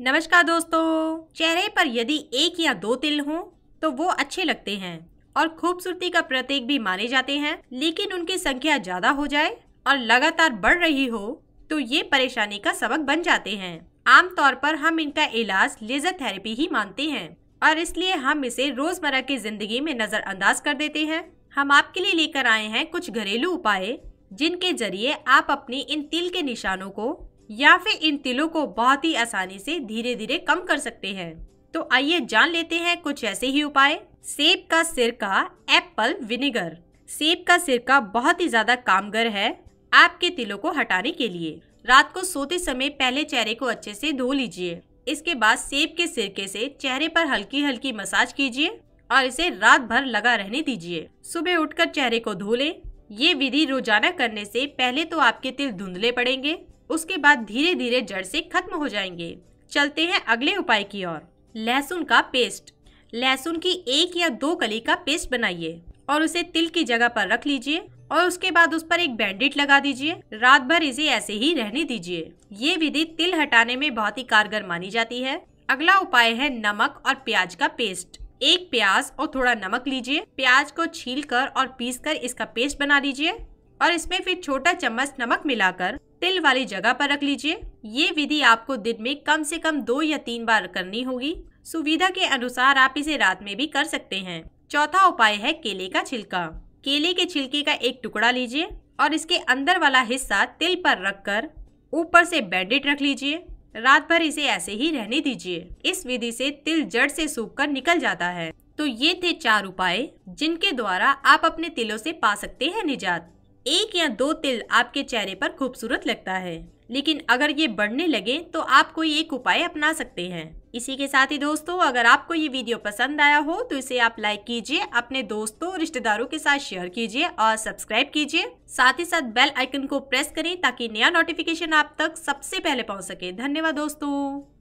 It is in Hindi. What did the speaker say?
नमस्कार दोस्तों चेहरे पर यदि एक या दो तिल हों तो वो अच्छे लगते हैं और खूबसूरती का प्रतीक भी माने जाते हैं लेकिन उनकी संख्या ज्यादा हो जाए और लगातार बढ़ रही हो तो ये परेशानी का सबक बन जाते हैं आमतौर पर हम इनका इलाज लेजर थेरेपी ही मानते हैं और इसलिए हम इसे रोजमर्रा की जिंदगी में नजरअंदाज कर देते हैं हम आपके लिए लेकर आए हैं कुछ घरेलू उपाय जिनके जरिए आप अपनी इन तिल के निशानों को या फिर इन तिलों को बहुत ही आसानी से धीरे धीरे कम कर सकते हैं तो आइए जान लेते हैं कुछ ऐसे ही उपाय सेब का सिरका एप्पल विनेगर सेब का सिरका बहुत ही ज्यादा कामगर है आपके तिलों को हटाने के लिए रात को सोते समय पहले चेहरे को अच्छे से धो लीजिए इसके बाद सेब के सिरके से चेहरे पर हल्की हल्की मसाज कीजिए और इसे रात भर लगा रहने दीजिए सुबह उठकर चेहरे को धो लें ये विधि रोजाना करने से पहले तो आपके तिल धुंधले पड़ेंगे उसके बाद धीरे धीरे जड़ से खत्म हो जाएंगे चलते हैं अगले उपाय की ओर लहसुन का पेस्ट लहसुन की एक या दो कली का पेस्ट बनाइए और उसे तिल की जगह पर रख लीजिए और उसके बाद उस पर एक बैंडेड लगा दीजिए रात भर इसे ऐसे ही रहने दीजिए ये विधि तिल हटाने में बहुत ही कारगर मानी जाती है अगला उपाय है नमक और प्याज का पेस्ट एक प्याज और थोड़ा नमक लीजिए प्याज को छील कर और पीस कर इसका पेस्ट बना लीजिए और इसमें फिर छोटा चम्मच नमक मिलाकर तिल वाली जगह पर रख लीजिए ये विधि आपको दिन में कम से कम दो या तीन बार करनी होगी सुविधा के अनुसार आप इसे रात में भी कर सकते हैं चौथा उपाय है केले का छिलका केले के छिलके का एक टुकड़ा लीजिए और इसके अंदर वाला हिस्सा तिल पर रखकर ऊपर से बैंडेड रख लीजिए रात भर इसे ऐसे ही रहने दीजिए इस विधि से तिल जड़ से सूख कर निकल जाता है तो ये थे चार उपाय जिनके द्वारा आप अपने तिलों से पा सकते हैं निजात एक या दो तिल आपके चेहरे पर खूबसूरत लगता है लेकिन अगर ये बढ़ने लगे तो आप कोई एक उपाय अपना सकते हैं इसी के साथ ही दोस्तों अगर आपको ये वीडियो पसंद आया हो तो इसे आप लाइक कीजिए अपने दोस्तों रिश्तेदारों के साथ शेयर कीजिए और सब्सक्राइब कीजिए साथ ही साथ बेल आइकन को प्रेस करें ताकि नया नोटिफिकेशन आप तक सबसे पहले पहुंच सके धन्यवाद दोस्तों